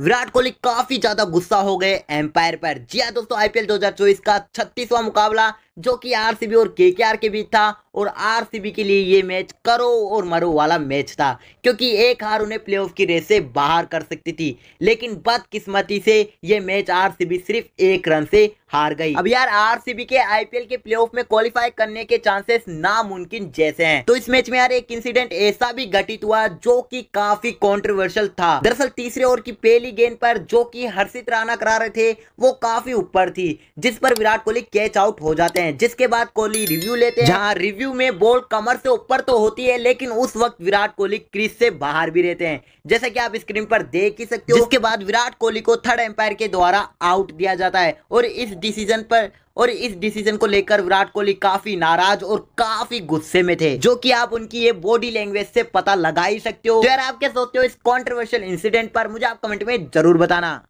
विराट कोहली काफी ज्यादा गुस्सा हो गए एम्पायर पर जी हाँ दोस्तों आईपीएल 2024 का 36वां मुकाबला जो कि आरसीबी और केकेआर के बीच था और आरसीबी के लिए ये मैच करो और मरो वाला मैच था क्योंकि एक हार उन्हें प्लेऑफ की रेस से बाहर कर सकती थी लेकिन बदकिस्मती से ये मैच आरसीबी सिर्फ एक रन से हार गई अब यार आरसीबी के आईपीएल के प्लेऑफ में क्वालिफाई करने के चांसेस नामुमकिन जैसे हैं तो इस मैच में यार एक इंसिडेंट ऐसा भी घटित हुआ जो कि काफी कॉन्ट्रोवर्शियल था दरअसल तीसरे ओवर की पहली गेंद पर जो कि हर्षित राणा करा रहे थे वो काफी ऊपर थी जिस पर विराट कोहली कैच आउट हो जाते हैं हैं जिसके बाद कोहली रिव्यू लेते हैं जहां रिव्यू में बॉल कमर से ऊपर तो होती है लेकिन उस वक्त विराट कोहली क्रीज से बाहर भी रहते हैं जैसे कि आप स्क्रीन पर देख ही सकते हो उसके बाद विराट कोहली को थर्ड एम्पायर के द्वारा आउट दिया जाता है और इस डिसीजन पर और इस डिसीजन को लेकर विराट कोहली काफी नाराज और काफी गुस्से में थे जो कि आप उनकी ये बॉडी लैंग्वेज से पता लगा ही सकते हो तो यार आप क्या सोचते हो इस कंट्रोवर्शियल इंसिडेंट पर मुझे आप कमेंट में जरूर बताना